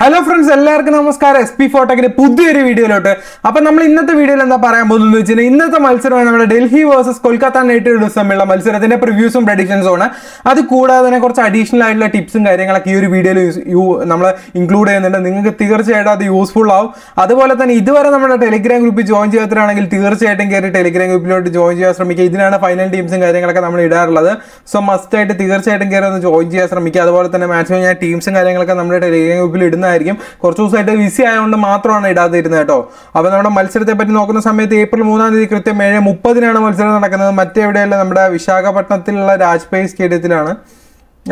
hello friends എല്ലാവർക്കും നമസ്കാരം S P ഫോട്ടോക്കിൻ്റെ പുതിയൊരു വീഡിയോയിലോട്ട് അപ്പൊ നമ്മൾ ഇന്നത്തെ വീഡിയോയിൽ എന്താ പറയാൻ പോകുന്നത് വെച്ചാൽ ഇന്നത്തെ മത്സരമാണ് നമ്മുടെ Delhi versus Kolkata Knight Riders തമ്മിലുള്ള മത്സരത്തിന്റെ പ്രിവ്യൂസും പ്രഡിക്ഷൻസും ആണ് അത് കൂടാതെ തന്നെ കുറച്ച് അഡീഷണൽ ആയിട്ടുള്ള ടിപ്സും കാര്യങ്ങളൊക്കെ ഈ ഒരു വീഡിയോയിൽ നമ്മൾ ഇൻക്ലൂഡ് ചെയ്യുന്നുണ്ട് നിങ്ങൾക്ക് തീർച്ചയായിട്ടും അത് യൂസ്ഫുൾ ആവും അതുപോലെ തന്നെ ഇതുവരെ നമ്മുടെ ടെലിഗ്രാം ഗ്രൂപ്പിൽ ജോയിൻ ചെയ്യാത്തവരാണെങ്കിൽ തീർച്ചയായിട്ടും കയറി ടെലിഗ്രാം ഗ്രൂപ്പിലോട്ട് ജോയിൻ ചെയ്യാൻ ശ്രമിക്കുക ഇതിനാണ് ഫൈനൽ ടീംസും കാര്യങ്ങളൊക്കെ നമ്മൾ ഇടാറുള്ളത് സോ മസ്റ്റായിട്ട് തീർച്ചയായിട്ടും കയറി ഒന്ന് ജോയിൻ ചെയ്യാൻ ശ്രമിക്കുക അതുപോലെ തന്നെ മാക്സിമം ഞാൻ ടീംസും കാര്യങ്ങളൊക്കെ നമ്മുടെ ടെലിഗ്രാം ഗ്രൂപ്പിൽ ഇടുന്ന ഇടുന്നതായിരിക്കും കുറച്ച് ദിവസമായിട്ട് ബിസി ആയതുകൊണ്ട് മാത്രമാണ് ഇടാതിരുന്നത് കേട്ടോ അപ്പോൾ നമ്മുടെ മത്സരത്തെ പറ്റി നോക്കുന്ന സമയത്ത് ഏപ്രിൽ മൂന്നാം തീയതി കൃത്യം ഏഴ് മുപ്പതിനാണ് മത്സരം നടക്കുന്നത് മറ്റെവിടെയല്ല നമ്മുടെ വിശാഖപട്ടണത്തിലുള്ള രാജ്പേയ് സ്റ്റേഡിയത്തിലാണ്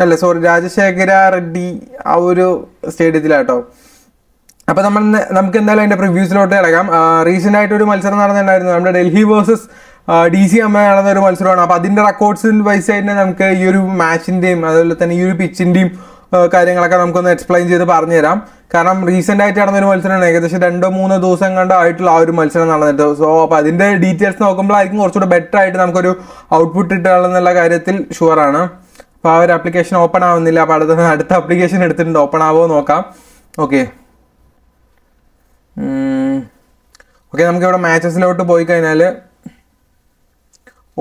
അല്ല സോറി രാജശേഖര റെഡ്ഡി ആ ഒരു സ്റ്റേഡിയത്തിലാട്ടോ അപ്പോൾ നമ്മൾ നമുക്ക് എന്തായാലും അതിൻ്റെ പ്രിവ്യൂസിലോട്ട് കിടക്കാം റീസെൻ്റ് ആയിട്ട് ഒരു മത്സരം നടന്നിട്ടുണ്ടായിരുന്നു നമ്മുടെ ഡൽഹി വേഴ്സസ് ഡി സി അമ്മ നടന്ന ഒരു മത്സരമാണ് അപ്പോൾ അതിൻ്റെ റെക്കോർഡ്സിൻ്റെ വൈസ് ആയിട്ട് നമുക്ക് ഈ ഒരു മാച്ചിൻ്റെയും അതുപോലെ തന്നെ ഈ ഒരു പിച്ചിൻ്റെയും കാര്യങ്ങളൊക്കെ നമുക്കൊന്ന് എക്സ്പ്ലെയിൻ ചെയ്ത് പറഞ്ഞു തരാം കാരണം റീസെൻ്റ് ആയിട്ട് നടന്നൊരു മത്സരമാണ് ഏകദേശം രണ്ടോ മൂന്നോ ദിവസം കണ്ട് ആയിട്ടുള്ള ആ ഒരു മത്സരം നടന്നിട്ട് സോ അപ്പോൾ അതിൻ്റെ ഡീറ്റെയിൽസ് നോക്കുമ്പോഴായിരിക്കും കുറച്ചുകൂടെ ബെറ്റർ ആയിട്ട് നമുക്കൊരു ഔട്ട്പുട്ട് കിട്ടുകയെന്നുള്ള കാര്യത്തിൽ ഷുവറാണ് അപ്പോൾ ആ ഒരു ആപ്ലിക്കേഷൻ ഓപ്പൺ ആവുന്നില്ല അപ്പോൾ അടുത്ത അടുത്ത ആപ്ലിക്കേഷൻ എടുത്തിട്ടുണ്ട് ഓപ്പൺ ആവുമോ നോക്കാം ഓക്കെ ഓക്കെ നമുക്കിവിടെ മാച്ചസിലോട്ട് പോയി കഴിഞ്ഞാൽ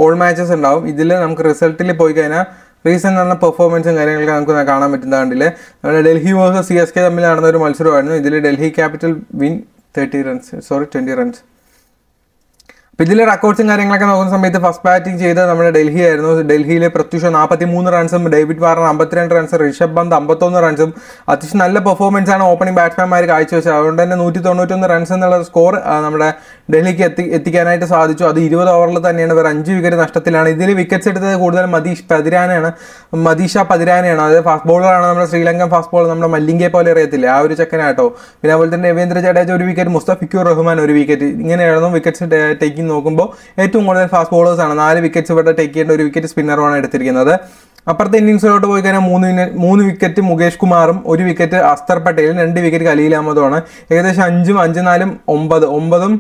ഓൾ മാച്ചസ് ഉണ്ടാവും ഇതിൽ നമുക്ക് റിസൾട്ടിൽ പോയി കഴിഞ്ഞാൽ റീസെൻ്റ് നടന്ന പെർഫോമൻസും കാര്യങ്ങളൊക്കെ നമുക്ക് കാണാൻ പറ്റുന്ന കണ്ടില്ലേ നമ്മുടെ Delhi versus C S K തമ്മിൽ നടന്ന ഒരു മത്സരമായിരുന്നു ഇതിൽ Delhi capital win thirty runs sorry twenty runs അപ്പം ഇതിലെ റെക്കോർഡ്സും കാര്യങ്ങളൊക്കെ നോക്കുന്ന സമയത്ത് ഫസ്റ്റ് ബാറ്റിംഗ് ചെയ്ത് നമ്മുടെ ഡൽഹി ആയിരുന്നു ഡൽഹിയിലെ പ്രത്യുഷ നാൽപ്പത്തി മൂന്ന് റൺസും ഡേവിഡ് വാറൺ അമ്പത്തിരണ്ട് റൺസ് ഋഷഭ് പന്ത് അമ്പത്തൊന്ന് റൺസും അത്യാവശ്യം നല്ല പെർഫോമൻസ് ആണ് ഓപ്പണിംഗ് ബാറ്റ്സ്മാൻമാർ കാഴ്ചവെച്ചത് അതുകൊണ്ട് തന്നെ നൂറ്റി തൊണ്ണൂറ്റൊന്ന് റൺസ് എന്നുള്ള സ്കോർ നമ്മുടെ ഡൽഹിക്ക് എത്തി എത്തിക്കാനായിട്ട് സാധിച്ചു അത് ഇരുപത് ഓവറിൽ തന്നെയാണ് ഇവർ അഞ്ച് വിക്കറ്റ് നഷ്ടത്തിലാണ് ഇതിൽ വിക്കറ്റ്സ് എടുത്തത് കൂടുതൽ മതീഷ് പതിരാനാണ് മതീഷ പതിരാനയാണ് അതായത് ഫാസ്റ്റ് ബോളറാണ് നമ്മുടെ ശ്രീലങ്കൻ ഫാസ്റ്റ് ബോളർ നമ്മുടെ മല്ലിങ്കയെ പോലെ അറിയത്തില്ല ആ ഒരു ചെക്കനാട്ടോ പിന്നെ അതുപോലെ തന്നെ രവീന്ദ്ര ജഡേജ ഒരു വിക്കറ്റ് മുസ്തഫിക്കൂർ റഹ്മാൻ ഒരു വിക്കറ്റ് ഇങ്ങനെയായിരുന്നു വിക്കറ്റ്സ് ടേക്കിംഗ് നോക്കുമ്പോൾ ഏറ്റവും കൂടുതൽ ഫാസ്റ്റ് ബോളേഴ്സ് ആണ് നാല് വിക്കറ്റ്സ് ഇവിടെ ടേക്ക് ചെയ്യേണ്ട ഒരു വിക്കറ്റ് സ്പിന്നറുമാണ് എടുത്തിരിക്കുന്നത് അപ്പുറത്തെ ഇന്നിങ്സിലോട്ട് പോയി കഴിഞ്ഞാൽ മൂന്ന് മൂന്ന് വിക്കറ്റ് മുകേഷ് കുമാറും ഒരു വിക്കറ്റ് അസ്തർ പട്ടേലും രണ്ട് വിക്കറ്റ് ഖലീൽ അഹമ്മദുമാണ് ഏകദേശം അഞ്ചും അഞ്ച് നാലും ഒമ്പത് ഒമ്പതും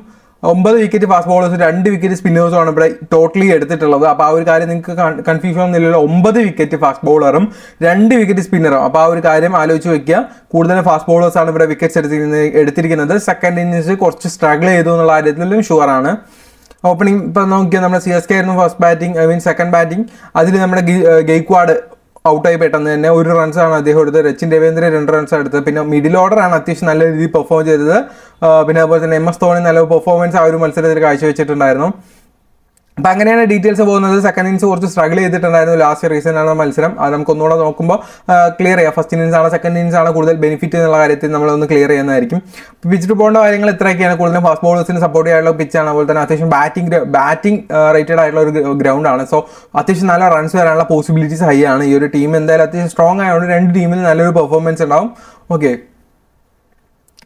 ഒമ്പത് വിക്കറ്റ് ഫാസ്റ്റ് ബോളേഴ്സും രണ്ട് വിക്കറ്റ് സ്പിന്നേഴ്സുമാണ് ഇവിടെ ടോട്ടലി എടുത്തിട്ടുള്ളത് അപ്പോൾ ആ ഒരു കാര്യം നിങ്ങൾക്ക് കൺഫ്യൂഷൻ ഒന്നുമില്ലല്ലോ ഒമ്പത് വിക്കറ്റ് ഫാസ്റ്റ് ബോളറും രണ്ട് വിക്കറ്റ് സ്പിന്നറും അപ്പോൾ ആ ഒരു കാര്യം ആലോചിച്ച് വെക്കുക കൂടുതൽ ഫാസ്റ്റ് ബോളേഴ്സാണ് ഇവിടെ വിക്കറ്റ്സ് എടുത്തിരിക്കുന്നത് എടുത്തിരിക്കുന്നത് സെക്കൻഡ് ഇന്നിങ്സ് കുറച്ച് സ്ട്രഗിൾ ചെയ്തു എന്നുള്ള കാര്യത്തിലും ഷുവറാണ് ഓപ്പണിംഗ് ഇപ്പം നോക്കിയാൽ നമ്മുടെ സി എസ് കെ ആയിരുന്നു first batting I mean second batting അതിൽ നമ്മുടെ ഗെയ്ക്വാഡ് ഔട്ടായി പെട്ടെന്ന് തന്നെ ഒരു റൺസാണ് അദ്ദേഹം എടുത്തത് രച്ചിൻ രവീന്ദ്രൻ രണ്ട് റൺസ് എടുത്തത് പിന്നെ മിഡിൽ ഓർഡറാണ് അത്യാവശ്യം നല്ല രീതിയിൽ പെർഫോം ചെയ്തത് പിന്നെ അതുപോലെ തന്നെ എം എസ് ധോണി നല്ല പെർഫോമൻസ് ആ ഒരു മത്സരത്തിൽ കാഴ്ചവെച്ചിട്ടുണ്ടായിരുന്നു അപ്പം അങ്ങനെയാണ് ഡീറ്റെയിൽസ് പോകുന്നത് സെക്കൻഡ് ഇന്നിംഗ്സ് കുറച്ച് സ്ട്രഗിൾ ചെയ്തിട്ടുണ്ടായിരുന്നു ലാസ്റ്റ് റീസൺ ആണ് മത്സരം അത് നമുക്ക് ഒന്നുകൂടെ നോക്കുമ്പോൾ ക്ലിയർ ചെയ്യാം ഫസ്റ്റ് ഇന്നിംഗ്സ് ആണ് സെക്കൻഡ് ഇന്നിംഗ്സ് ആണ് കൂടുതൽ ബെനിഫിറ്റ് എന്നുള്ള കാര്യത്തിൽ നമ്മളൊന്ന് ക്ലിയർ ചെയ്യുന്നതായിരിക്കും പിച്ചിട്ട് പോകേണ്ട കാര്യങ്ങൾ ഇത്രയൊക്കെയാണ് കൂടുതലും ഫാസ്റ്റ് ബോളേഴ്സിന് സപ്പോർട്ട് ചെയ്യാനുള്ള പിച്ചാണ് അതുപോലെ തന്നെ അത്യാവശ്യം ബാറ്റിംഗ് ബാറ്റിംഗ് റേറ്റഡ് ആയിട്ടുള്ള ഒരു ഗ്രൗണ്ടാണ് സോ അത്യാവശ്യം നല്ല റൺസ് വരാനുള്ള പോസിബിലിറ്റീസ് ഹൈ ആണ് ഈ ഒരു ടീം എന്തായാലും അത്യാവശ്യം സ്ട്രോങ് ആയതുകൊണ്ട് രണ്ട് ടീമിൽ നല്ലൊരു പെർഫോമൻസ് ഉണ്ടാവും ഓക്കെ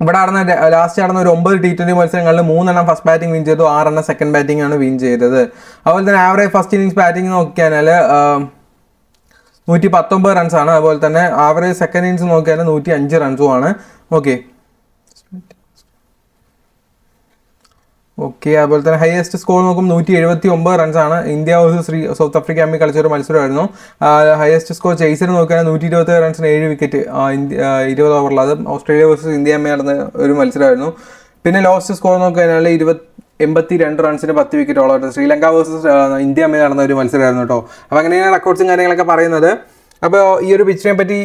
ഇവിടെ നടന്ന ലാസ്റ്റ് നടന്ന ഒരു ഒമ്പത് ടി ട്വന്റി മത്സരങ്ങളിൽ മൂന്നെണ്ണം ഫസ്റ്റ് ബാറ്റിംഗ് വിൻ ചെയ്തു ആറെണ്ണം സെക്കൻഡ് ബാറ്റിംഗ് ആണ് വിൻ ചെയ്തത് അതുപോലെ തന്നെ ആവറേജ് ഫസ്റ്റ് ഇന്നിങ്സ് ബാറ്റിംഗ് നോക്കിയാൽ നൂറ്റി പത്തൊമ്പത് റൺസാണ് അതുപോലെ തന്നെ ആവറേജ് സെക്കൻഡ് ഇന്നിങ്സ് നോക്കിയാൽ നൂറ്റി അഞ്ച് റൺസും ആണ് ഓക്കെ ഓക്കെ അതുപോലെ തന്നെ ഹയസ്റ്റ് സ്കോർ നോക്കും നൂറ്റി എഴുപത്തി ഒമ്പത് റൺസാണ് ഇന്ത്യ വേഴ്സ് ശ്രീ സൗത്ത് ആഫ്രിക്ക അമ്മി കളിച്ച ഒരു മത്സരമായിരുന്നു ഹയസ്റ്റ് സ്കോർ ചേസിന് നോക്കിയാൽ നൂറ്റി ഇരുപത്തി റൺസിന് ഏഴ് വിക്കറ്റ് ഇന്ത്യ ഇരുപത് ഓവറിൽ അത് ഓസ്ട്രേലിയ വേഴ്സസ് ഇന്ത്യ അമ്മ നടന്ന ഒരു മത്സരമായിരുന്നു പിന്നെ ലോസ്റ്റ് സ്കോർ നോക്കുകയാണെങ്കിൽ ഇരുപത് എൺപത്തി രണ്ട് റൺസിന് പത്ത് വിക്കറ്റോളം ശ്രീലങ്ക വേഴ്സസ് ഇന്ത്യ അമ്മ നടന്ന ഒരു മത്സരമായിരുന്നു കേട്ടോ അപ്പോൾ അങ്ങനെയാണ് റെക്കോർഡ്സും കാര്യങ്ങളൊക്കെ പറയുന്നത് അപ്പോൾ ഈ ഒരു പിച്ചിനെ പറ്റി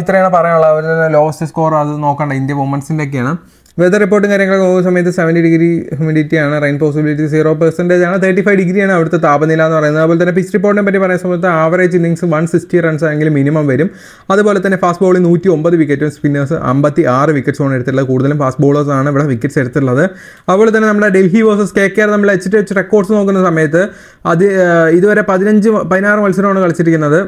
ഇത്രയാണ് പറയാനുള്ളത് അവരുടെ ലോസ്റ്റ് സ്കോർ അത് നോക്കണ്ട ഇന്ത്യ വുമൻസിൻ്റെ ഒക്കെയാണ് വെതർ റിപ്പോർട്ടും കാര്യങ്ങളൊക്കെ നോക്കുന്ന സമയത്ത് സെവൻറ്റി ഡിഗ്രി ഹ്യൂമിഡിറ്റി ആണ് റെയിൻ പോസിബിലിറ്റി സീറോ പെർസെൻറ്റേജ് ആണ് തേർട്ടി ഫൈവ് ഡിഗ്രിയാണ് അവിടുത്തെ താപനില എന്ന് പറയുന്നത് അതുപോലെ തന്നെ പിച്ച് റിപ്പോർട്ടിനെ പറ്റി പറയുന്ന സമയത്ത് average innings one sixty runs ആണെങ്കിൽ മിനിമം വരും അതുപോലെ തന്നെ ഫാസ്റ്റ് ബോളിൽ നൂറ്റി ഒമ്പത് വിക്കറ്റും സ്പിന്നേഴ്സ് അമ്പത്തി ആറ് വിക്കറ്റ്സുമാണ് എടുത്തിട്ടുള്ളത് കൂടുതലും ഫാസ്റ്റ് ബോളേഴ്സ് ആണ് ഇവിടെ വിക്കറ്റ്സ് എടുത്തിട്ടുള്ളത് അതുപോലെ തന്നെ നമ്മുടെ Delhi versus K K R നമ്മൾ എച്ച് ടി എച്ച് റെക്കോർഡ്സ് നോക്കുന്ന സമയത്ത് അത് ഇതുവരെ പതിനഞ്ച് പതിനാറ് മത്സരമാണ് കളിച്ചിരിക്കുന്നത്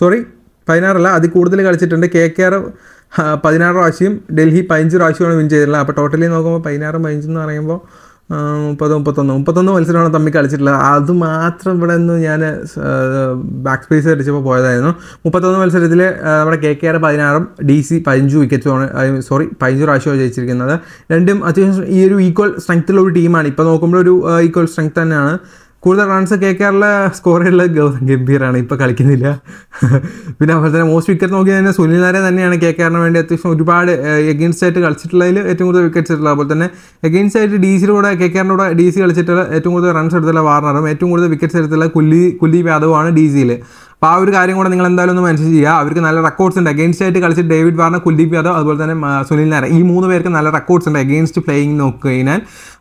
സോറി പതിനാറല്ല അതിൽ കൂടുതൽ കളിച്ചിട്ടുണ്ട് കെ കെ ആർ പതിനാറ് പ്രാവശ്യം ഡൽഹി പതിനഞ്ച് പ്രാവശ്യമാണ് വിൻ ചെയ്തിട്ടുള്ളത് അപ്പോൾ ടോട്ടലി നോക്കുമ്പോൾ പതിനാറും പതിനഞ്ചും എന്ന് പറയുമ്പോൾ മുപ്പത് മുപ്പത്തൊന്ന് മുപ്പത്തൊന്ന് മത്സരമാണ് തമ്മിൽ കളിച്ചിട്ടുള്ളത് അത് മാത്രം ഇവിടെ നിന്ന് ഞാൻ ബാക്ക് സ്പേസ് അടിച്ചപ്പോൾ പോയതായിരുന്നു മുപ്പത്തൊന്ന് മത്സരത്തിൽ നമ്മുടെ കെ കെ ആർ പതിനാറും ഡി സി പതിനഞ്ച് വിക്കറ്റുമാണ് സോറി പതിനഞ്ച് പ്രാവശ്യമാണ് ജയിച്ചിരിക്കുന്നത് രണ്ടും അത്യാവശ്യം ഈ ഒരു ഈക്വൽ സ്ട്രെങ്ത്തുള്ള ഒരു ടീമാണ് ഇപ്പോൾ നോക്കുമ്പോൾ ഒരു ഈക്വൽ സ്ട്രെങ്ത് തന്നെയാണ് കൂടുതൽ റൺസ് കെ കെ ആറിലെ സ്കോർ ഉള്ള ഗൗതം ഗംഭീറാണ് ഇപ്പോൾ കളിക്കുന്നില്ല പിന്നെ അതുപോലെ തന്നെ മോസ്റ്റ് വിക്കറ്റ് നോക്കി തന്നെ സുനിൽ നാരെ തന്നെയാണ് കെ വേണ്ടി അത്യാവശ്യം ഒരുപാട് എഗെയിൻസ്റ്റ് ആയിട്ട് കളിച്ചിട്ടുള്ളതിൽ ഏറ്റവും കൂടുതൽ വിക്കറ്റ്സ് എടുത്തിട്ടുള്ള അതുപോലെ തന്നെ എഗെയിൻസ്റ്റ് ആയിട്ട് ഡി സിയിലൂടെ കെ കെ കൂടെ ഡി സി കളിച്ചിട്ടുള്ള ഏറ്റവും കൂടുതൽ റൺസ് എടുത്തുള്ള വാർണറും ഏറ്റവും കൂടുതൽ വിക്കറ്റ്സ് എടുത്തുള്ള കുല്ലി കുല്ലി യാദവാണ് ഡി സിയിൽ അപ്പം ആ ഒരു കാര്യം കൂടെ നിങ്ങൾ എന്തായാലും ഒന്ന് മെൻഷൻ ചെയ്യുക അവർക്ക് നല്ല റെക്കോർഡ്സ് ഉണ്ട് അഗേൻസ്റ്റ് ആയിട്ട് കളിച്ച് ഡേവിഡ് വാർണ കുൽദീപ് യാദവ് അതുപോലെ തന്നെ സുനിൽ നായർ ഈ മൂന്ന് പേർക്ക് നല്ല റെക്കോർഡ്സ് ഉണ്ട് അഗേൻസ്റ്റ് പ്ലേയിങ് നോക്കി കഴിഞ്ഞാൽ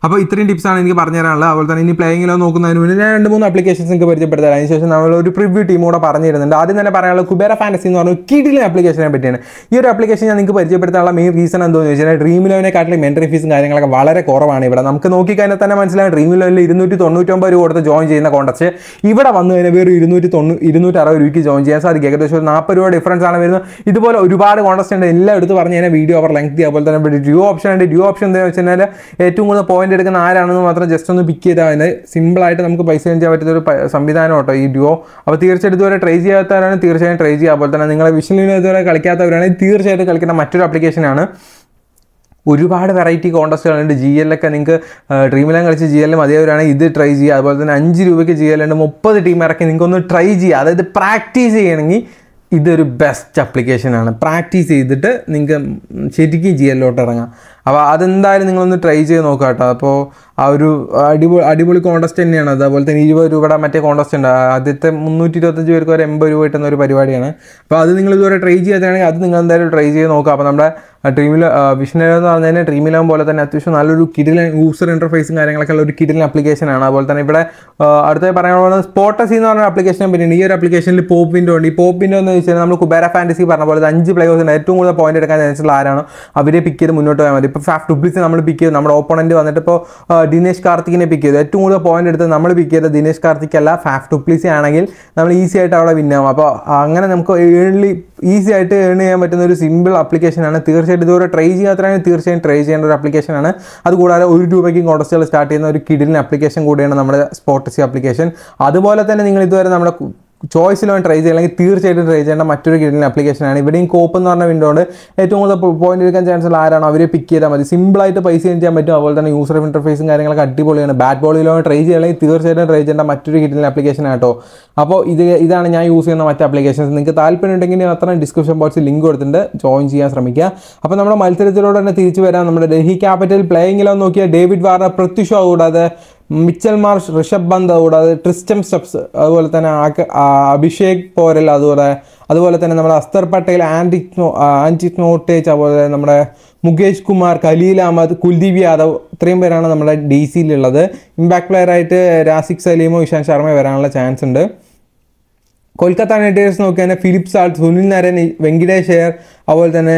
അപ്പോൾ ഇത്രയും ടിപ്സാണ് എനിക്ക് പറഞ്ഞു തരാനുള്ളത് അതുപോലെ തന്നെ ഇനി പ്ലേയിങ്ങിലോ നോക്കുന്നതിന് മുന്നേ ഞാൻ രണ്ട് മൂന്ന് അപ്ലിക്കേഷൻസ് എനിക്ക് പരിചയപ്പെടുത്തരാം അതിനുശേഷം നമ്മൾ ഒരു പ്രിവ്യൂ ടീം കൂടെ പറഞ്ഞു തരുന്നുണ്ട് ആദ്യം തന്നെ പറയാനുള്ള കുബേര ഫാൻസി എന്ന് പറഞ്ഞ കിടിലെ അപ്ലിക്കേഷനെ പറ്റിയാണ് ഈ ഒരു അപ്ലിക്കേഷൻ ഞാൻ നിങ്ങൾക്ക് പരിചയപ്പെടുത്താനുള്ള മെയിൻ റീസൺ എന്താണെന്ന് വെച്ചാൽ ഡ്രീം ലെവനെക്കാട്ടിലും എൻട്രി ഫീസും കാര്യങ്ങളൊക്കെ വളരെ കുറവാണ് ഇവിടെ നമുക്ക് നോക്കി കഴിഞ്ഞാൽ തന്നെ മനസ്സിലായി ഡ്രീം ലെവലിൽ ഇരുന്നൂറ്റി തൊണ്ണൂറ്റൊമ്പത് രൂപ കൊടുത്ത് ജോയിൻ ചെയ്യുന്ന കോണ്ടസ്റ്റ് ഇവിടെ വന്നു കഴിഞ്ഞാൽ വേറെ ഇരുന്നൂറ്റി തൊണ്ണൂ ഇരുന്നൂറ്റി അറുപത് രൂപയ്ക്ക് ജോയിൻ ചെയ്യാൻ സാധിക്കും ഏകദേശം ഒരു നാൽപ്പത് രൂപ ഡിഫറൻസ് ആണ് വരുന്നത് ഇതുപോലെ ഒരുപാട് കോൺടസ്റ്റ് ഉണ്ട് എല്ലാം എടുത്ത് പറഞ്ഞു കഴിഞ്ഞാൽ വീഡിയോ അവർ ലെങ്ത്തി അതുപോലെ തന്നെ ഡ്യൂ ഓപ്ഷൻ ഉണ്ട് ഡ്യൂ ഓപ്ഷൻ എന്താണെന്ന് വെച്ച് കഴിഞ്ഞാൽ ഏറ്റവും കൂടുതൽ പോയിന്റ് എടുക്കുന്ന ആരാണെന്ന് മാത്രം ജസ്റ്റ് ഒന്ന് പിക്ക് ചെയ്താൽ അതിന് സിമ്പിളായിട്ട് നമുക്ക് പൈസ ചെയ്യാൻ പറ്റുന്ന ഒരു സംവിധാനം കേട്ടോ ഈ ഡ്യൂ അപ്പോൾ തീർച്ചയായിട്ടും ഇതുവരെ ട്രൈ ചെയ്യാത്തവരാണ് തീർച്ചയായും ട്രൈ ചെയ്യുക അതുപോലെ തന്നെ നിങ്ങളെ വിഷനിൽ ഇതുവരെ കളിക്കാത്തവരാണെങ്കിൽ തീർച്ചയായിട്ടും കളിക്കുന്ന മറ്റൊരു ആപ്ലിക്കേഷനാണ് ഒരുപാട് വെറൈറ്റി കോൺടസ്റ്റുകളുണ്ട് ജി എല്ലൊക്കെ നിങ്ങൾക്ക് ഡ്രീം ഇലം കളിച്ച് ജി എല്ലും അതേവരാണെങ്കിൽ ഇത് ട്രൈ ചെയ്യുക അതുപോലെ തന്നെ അഞ്ച് രൂപയ്ക്ക് ജി എല്ലുണ്ട് മുപ്പത് ടീം ഇറക്കി നിങ്ങൾക്കൊന്ന് ട്രൈ ചെയ്യുക അതായത് പ്രാക്ടീസ് ചെയ്യണമെങ്കിൽ ഇതൊരു ബെസ്റ്റ് അപ്ലിക്കേഷനാണ് പ്രാക്ടീസ് ചെയ്തിട്ട് നിങ്ങൾക്ക് ശരിക്കും ജി എല്ലോട്ട് ഇറങ്ങാം അപ്പോൾ അതെന്തായാലും നിങ്ങളൊന്ന് ട്രൈ ചെയ്ത് നോക്കാം കേട്ടോ അപ്പോൾ ആ ഒരു അടിപൊളി അടിപൊളി കോൺടസ്റ്റ് തന്നെയാണ് അതുപോലെ തന്നെ ഇരുപത് രൂപയുടെ മറ്റേ കോൺടസ്റ്റ് ഉണ്ട് ആദ്യത്തെ മുന്നൂറ്റി ഇരുപത്തഞ്ച് പേർക്ക് വരെ എൺപത് രൂപ കിട്ടുന്ന ഒരു പരിപാടിയാണ് അപ്പോൾ അത് നിങ്ങൾ ഇതുവരെ ട്രൈ ചെയ്യാത്തതാണെങ്കിൽ അത് നിങ്ങൾ എന്തായാലും ട്രൈ ചെയ്ത് നോക്കുക അപ്പോൾ നമ്മുടെ ഡ്രീമിൽ വിഷ്ണു എന്ന് പറഞ്ഞു കഴിഞ്ഞാൽ ഡ്രീമിലാവും പോലെ തന്നെ അത്യാവശ്യം നല്ലൊരു കിഡിൽ യൂസർ ഇൻ്റർഫേസും കാര്യങ്ങളൊക്കെ ഉള്ള ഒരു കിഡിൽ ആപ്ലിക്കേഷനാണ് അതുപോലെ തന്നെ ഇവിടെ അടുത്ത പറയാൻ പോകുന്നത് എന്ന് പറഞ്ഞ ആപ്ലിക്കേഷൻ പറ്റിയാണ് ഈ ഒരു ആപ്ലിക്കേഷനിൽ പോപ്പ് വിൻഡോ ഉണ്ട് ഈ പോപ്പ് വിൻഡോ എന്ന് വെച്ചാൽ നമ്മൾ കുബേര ഫാൻറ്റസി പറഞ്ഞ പോലെ അഞ്ച് പ്ലേയേഴ്സിന് ഏറ്റവും കൂടുതൽ പോയിന്റ് എടുക്കാൻ ചാൻസുള്ള ആരാണോ അവരെ പിക്ക് ചെയ്ത് മുന്നോട്ട് പോയാൽ മതി ഇപ്പോൾ ഫാഫ് ഡുബ്ലിസ് നമ്മൾ പിക്ക് ചെയ്ത് നമ്മുടെ ഓപ്പോണൻറ്റ് വന്നിട്ട് ഇപ്പോൾ ദിനേശ് കാർത്തിക്കിനെ പിക്ക് ചെയ്തു ഏറ്റവും കൂടുതൽ പോയിന്റ് എടുത്ത് നമ്മൾ പിക്ക് ചെയ്ത ദിനേശ് കാർത്തിക് അല്ല ഫാഫ് ഡുപ്ലിസി ആണെങ്കിൽ നമ്മൾ ഈസി ആയിട്ട് അവിടെ വിന്നാവും അപ്പോൾ അങ്ങനെ നമുക്ക് ഏൺലി ഈസി ആയിട്ട് ഏൺ ചെയ്യാൻ പറ്റുന്ന ഒരു സിമ്പിൾ അപ്ലിക്കേഷനാണ് തീർച്ചയായിട്ടും ഇതുവരെ ട്രൈ ചെയ്യാത്തതാണെങ്കിൽ തീർച്ചയായും ട്രൈ ചെയ്യേണ്ട ഒരു അപ്ലിക്കേഷനാണ് അതുകൂടാതെ ഒരു രൂപയ്ക്ക് കോൺടസ്റ്റുകൾ സ്റ്റാർട്ട് ചെയ്യുന്ന ഒരു കിഡിലിന് ആപ്ലിക്കേഷൻ കൂടിയാണ് നമ്മുടെ സ്പോർട്ട്സി ആപ്ലിക്കേഷൻ അതുപോലെ തന്നെ നിങ്ങൾ ഇതുവരെ നമ്മുടെ ചോയ്സിൽ വേണം ട്രൈ അല്ലെങ്കിൽ തീർച്ചയായിട്ടും ട്രൈ ചെയ്യേണ്ട മറ്റൊരു കിഡിലിൻ അപ്ലിക്കേഷനാണ് ഇവിടെയും കോപ്പ് എന്ന് പറഞ്ഞ വിൻഡോ ഉണ്ട് ഏറ്റവും കൂടുതൽ പോയിന്റ് എടുക്കാൻ ചാൻസ് ഉള്ള ആരാണോ അവരെ പിക്ക് ചെയ്താൽ മതി സിമ്പിളായിട്ട് പൈസ ചെയ്യാൻ പറ്റും അതുപോലെ തന്നെ യൂസർ ഇൻ്റർഫേസും കാര്യങ്ങളൊക്കെ അടിപൊളിയാണ് ബാറ്റ് വേണം ട്രൈ അല്ലെങ്കിൽ തീർച്ചയായിട്ടും ട്രൈ ചെയ്യേണ്ട മറ്റൊരു കിഡിലിൻ അപ്ലിക്കേഷൻ ആട്ടോ അപ്പോൾ ഇത് ഇതാണ് ഞാൻ യൂസ് ചെയ്യുന്ന മറ്റ് ആപ്ലിക്കേഷൻസ് നിങ്ങൾക്ക് താല്പര്യം ഉണ്ടെങ്കിൽ മാത്രം ഡിസ്ക്രിപ്ഷൻ ബോക്സിൽ ലിങ്ക് കൊടുത്തിട്ടുണ്ട് ജോയിൻ ചെയ്യാൻ ശ്രമിക്കുക അപ്പോൾ നമ്മുടെ മത്സരത്തിലൂടെ തന്നെ തിരിച്ചു വരാം നമ്മുടെ ഡൽഹി ക്യാപിറ്റൽ പ്ലേയിങ്ങിലോ നോക്കിയാൽ ഡേവിഡ് വാർണർ പ്രത്യുഷ കൂടാതെ മിച്ചൽ മാർഷ് ഋഷഭ് പന്ത് കൂടാതെ ട്രിസ്റ്റം സ്റ്റെപ്സ് അതുപോലെ തന്നെ അഭിഷേക് പോരൽ അതുപോലെ അതുപോലെ തന്നെ നമ്മുടെ അസ്തർ പട്ടേൽ ആൻറ്റിക്നോ ആൻറ്റിക് നോട്ടേജ് അതുപോലെ നമ്മുടെ മുകേഷ് കുമാർ ഖലീൽ അഹമ്മദ് കുൽദീപ് യാദവ് ഇത്രയും പേരാണ് നമ്മുടെ ഡി സിയിലുള്ളത് ഇമ്പാക്ട് ആയിട്ട് രാസിക് സലീമോ ഇഷാന്ത് ശർമ്മയോ വരാനുള്ള ചാൻസ് ഉണ്ട് കൊൽക്കത്ത നൈറ്റ് റൈഡേഴ്സ് നോക്കിയാൽ ഫിലിപ്സ് ആൾ സുനിൽ നരൻ വെങ്കിടേഷ് അയ്യർ അതുപോലെ തന്നെ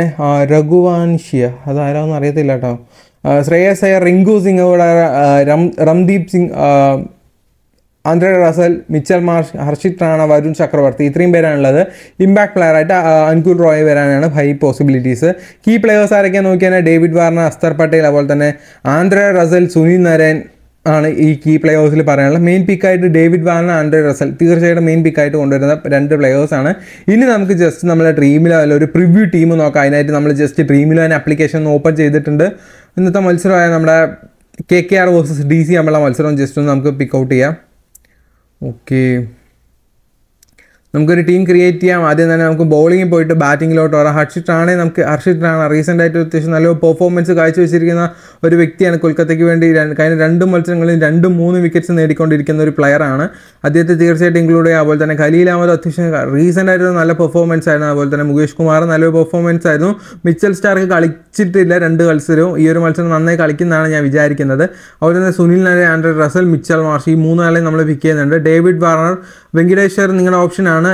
രഘുവാൻഷിയ അതാരാന്ന് അറിയത്തില്ല കേട്ടോ ശ്രേയസ് അയ്യർ റിങ്കു സിംഗ് അതുപോലെ രം Ramandeep Singh Andre Russell Mitchell Marsh Harshit Rana Varun Chakravarthy ഇത്രയും പേരാണുള്ളത് ഇമ്പാക്ട് പ്ലെയറായിട്ട് അൻകുൽ റോയ് വരാനാണ് ഹൈ പോസിബിലിറ്റീസ് കീ പ്ലെയേഴ്സ് ആരൊക്കെ നോക്കിയാൽ ഡേവിഡ് വാർണ അസ്തർ പട്ടേൽ അതുപോലെ തന്നെ ആന്ധ്ര റസൽ സുനിൽ നരൻ ആണ് ഈ കീ പ്ലേയേഴ്സിൽ പറയാനുള്ള മെയിൻ പിക്കായിട്ട് ഡേവിഡ് വാൻ ആൻഡ് റസൽ തീർച്ചയായിട്ടും മെയിൻ പിക്കായിട്ട് കൊണ്ടുവരുന്ന രണ്ട് ആണ് ഇനി നമുക്ക് ജസ്റ്റ് നമ്മുടെ ഡ്രീമിലോ അല്ല ഒരു പ്രിവ്യൂ ടീം നോക്കാം അതിനായിട്ട് നമ്മൾ ജസ്റ്റ് ഡ്രീമിലോ അതിന് ആപ്ലിക്കേഷൻ ഓപ്പൺ ചെയ്തിട്ടുണ്ട് ഇന്നത്തെ മത്സരമായ നമ്മുടെ K K R versus D C നമ്മളെ മത്സരം ജസ്റ്റ് ഒന്ന് നമുക്ക് പിക്ക് ഔട്ട് ചെയ്യാം ഓക്കേ നമുക്കൊരു ടീം ക്രിയേറ്റ് ചെയ്യാം ആദ്യം തന്നെ നമുക്ക് ബോളിംഗ് പോയിട്ട് ബാറ്റിങ്ങിലോട്ട് വരാം ഹർഷിത് റാണെ നമുക്ക് ഹർഷിത് റാണ റീസെൻ്റ് ആയിട്ട് അത്യാവശ്യം നല്ല പെർഫോമൻസ് കാഴ്ചവെച്ചിരിക്കുന്ന ഒരു വ്യക്തിയാണ് കൊൽക്കത്തയ്ക്ക് വേണ്ടി കഴിഞ്ഞ രണ്ട് മത്സരങ്ങളിൽ രണ്ടും മൂന്ന് വിക്കറ്റ്സ് നേടിക്കൊണ്ടിരിക്കുന്ന ഒരു പ്ലെയറാണ് അദ്ദേഹത്തെ തീർച്ചയായിട്ടും ഇൻക്ലൂഡ് ചെയ്യാം അതുപോലെ തന്നെ ഖലീൽ അഹമ്മദ് അത്യാവശ്യം റീസെൻ്റ് ആയിട്ട് നല്ല പെർഫോമൻസ് ആയിരുന്നു അതുപോലെ തന്നെ മുകേഷ് കുമാർ നല്ലൊരു പെർഫോമൻസ് ആയിരുന്നു മിച്ചൽ സ്റ്റാർക്ക് കളിച്ചിട്ടില്ല രണ്ട് മത്സരവും ഈ ഒരു മത്സരം നന്നായി കളിക്കുന്നതാണ് ഞാൻ വിചാരിക്കുന്നത് അതുപോലെ തന്നെ Sunil Narine Andre Russell Mitchell Marsh ഈ മൂന്നാളെയും നമ്മൾ പിക്ക് ചെയ്യുന്നുണ്ട് ഡേവിഡ് വാർണർ വെങ്കിടേശ്വർ നിങ്ങളുടെ ഓപ്ഷനാണ് ആണ്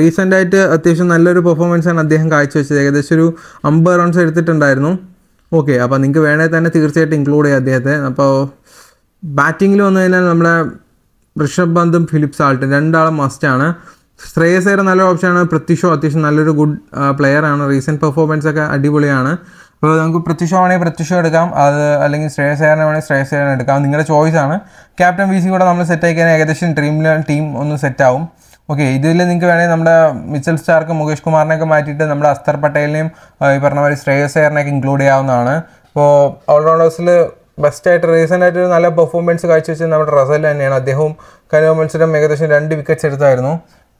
റീസെൻ്റ് ആയിട്ട് അത്യാവശ്യം നല്ലൊരു പെർഫോമൻസ് ആണ് അദ്ദേഹം കാഴ്ചവെച്ചത് ഏകദേശം ഒരു അമ്പത് റൺസ് എടുത്തിട്ടുണ്ടായിരുന്നു ഓക്കെ അപ്പോൾ നിങ്ങൾക്ക് വേണമെങ്കിൽ തന്നെ തീർച്ചയായിട്ടും ഇൻക്ലൂഡ് ചെയ്യാം അദ്ദേഹത്തെ അപ്പോൾ ബാറ്റിങ്ങിൽ വന്നു കഴിഞ്ഞാൽ നമ്മുടെ ഋഷഭ് പന്തും ഫിലിപ്സ് ആൾട്ടും രണ്ടാളും മസ്റ്റാണ് ശ്രേയസ് അയ്യർ നല്ലൊരു ആണ് പ്രത്യുഷോ അത്യാവശ്യം നല്ലൊരു ഗുഡ് പ്ലെയർ ആണ് റീസെൻറ്റ് പെർഫോമൻസ് ഒക്കെ അടിപൊളിയാണ് അപ്പോൾ നമുക്ക് പ്രത്യുഷോ ആണെങ്കിൽ പ്രത്യുഷോ എടുക്കാം അത് അല്ലെങ്കിൽ ശ്രേയസ് അയ്യറിനെ വേണമെങ്കിൽ ശ്രേയസ് അയ്യറിനെ എടുക്കാം നിങ്ങളുടെ ചോയ്സ് ആണ് ക്യാപ്റ്റൻ വി സി കൂടെ നമ്മൾ സെറ്റ് ആയിക്കഴിഞ്ഞാൽ ഏകദേശം ടീമിലെ ടീം ഒന്ന് സെറ്റാവും ഓക്കെ ഇതിൽ നിങ്ങൾക്ക് വേണമെങ്കിൽ നമ്മുടെ മിച്ചൽ സ്റ്റാർക്ക് മുകേഷ് കുമാറിനെയൊക്കെ മാറ്റിയിട്ട് നമ്മുടെ അസ്തർ പട്ടേലിനെയും ഈ പറഞ്ഞ മാതിരി ശ്രേയസ് അയ്യറിനെയൊക്കെ ഇൻക്ലൂഡ് ചെയ്യാവുന്നതാണ് ഇപ്പോൾ ഓൾറൗണ്ടേഴ്സിൽ ബെസ്റ്റായിട്ട് റീസെൻ്റ് ആയിട്ട് നല്ല പെർഫോമൻസ് കാഴ്ചവെച്ചത് നമ്മുടെ റസൽ തന്നെയാണ് അദ്ദേഹവും കഴിഞ്ഞ മത്സരം ഏകദേശം രണ്ട് വിക്കറ്റ്സ് എടുത്തായിരുന്നു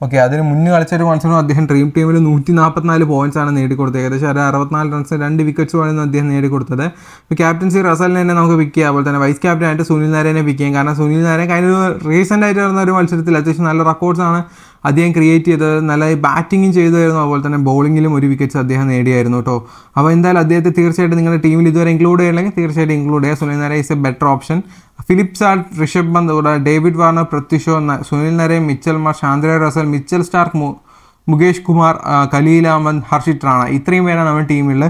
ഓക്കെ അതിന് മുന്നേ കളിച്ച ഒരു മത്സരം അദ്ദേഹം ഡ്രീം ടീമിൽ നൂറ്റി നാൽപ്പത്തിനാല് പോയിന്റ്സ് ആണ് നേടിക്കൊടുത്തത് ഏകദേശം ഒരു അറുപത്തിനാല് റൺസ് രണ്ട് വിക്കറ്റ്സുമാണ് അദ്ദേഹം നേടിക്കൊടുത്തത് ഇപ്പോൾ ക്യാപ്റ്റൻസി റസലിനെ തന്നെ നമുക്ക് പിക്ക് ചെയ്യാം അതുപോലെ തന്നെ വൈസ് ക്യാപ്റ്റനായിട്ട് സുനിൽ നാരായണെ പിക്ക് ചെയ്യാം കാരണം സുനിൽ നാരായൺ കഴിഞ്ഞ ഒരു റീസെൻ്റ് ആയിട്ട് നടന്ന ഒരു മത്സരത്തിൽ അത്യാവശ്യം നല്ല റെക്കോർഡ്സാണ് അദ്ദേഹം ക്രിയേറ്റ് ചെയ്തത് നല്ല ബാറ്റിങ്ങും ചെയ്തായിരുന്നു അതുപോലെ തന്നെ ബോളിങ്ങിലും ഒരു വിക്കറ്റ്സ് അദ്ദേഹം നേടിയായിരുന്നു കേട്ടോ അപ്പോൾ എന്തായാലും അദ്ദേഹത്തെ തീർച്ചയായിട്ടും നിങ്ങളുടെ ടീമിൽ ഇതുവരെ ഇൻക്ലൂഡ് ചെയ്യണമെങ്കിൽ തീർച്ചയായിട്ടും ഇൻക്ലൂഡ് ചെയ്യുക Sunil Narine is a better option Phillips ആർ ഋഷഭ് പന്ത് ഡേവിഡ് വാർണർ പ്രത്യുഷോ സുനിൽ നരേ മിച്ചൽ മാർ ഷാന്ദ്ര Russell Mitchell Starc Mukesh Kumar കലീലാമൻ ഹർഷിത് റാണ ഇത്രയും പേരാണ് നമ്മുടെ ടീമിൽ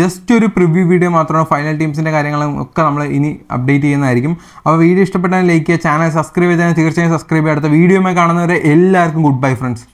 ജസ്റ്റ് ഒരു പ്രിവ്യൂ വീഡിയോ മാത്രമാണ് ഫൈനൽ ടീംസിൻ്റെ കാര്യങ്ങളും ഒക്കെ നമ്മൾ ഇനി അപ്ഡേറ്റ് ചെയ്യുന്നതായിരിക്കും അപ്പോൾ വീഡിയോ ഇഷ്ടപ്പെട്ടാൽ ലൈക്ക് ചെയ്യുക ചാനൽ സബ്സ്ക്രൈബ് ചെയ്താൽ തീർച്ചയായും സബ്സ്ക്രൈബ് ചെയ്യുക അടുത്ത വീഡിയോമായി കാണുന്നവരെ എല്ലാവർക്കും ഗുഡ് ബൈ ഫ്രണ്ട്സ്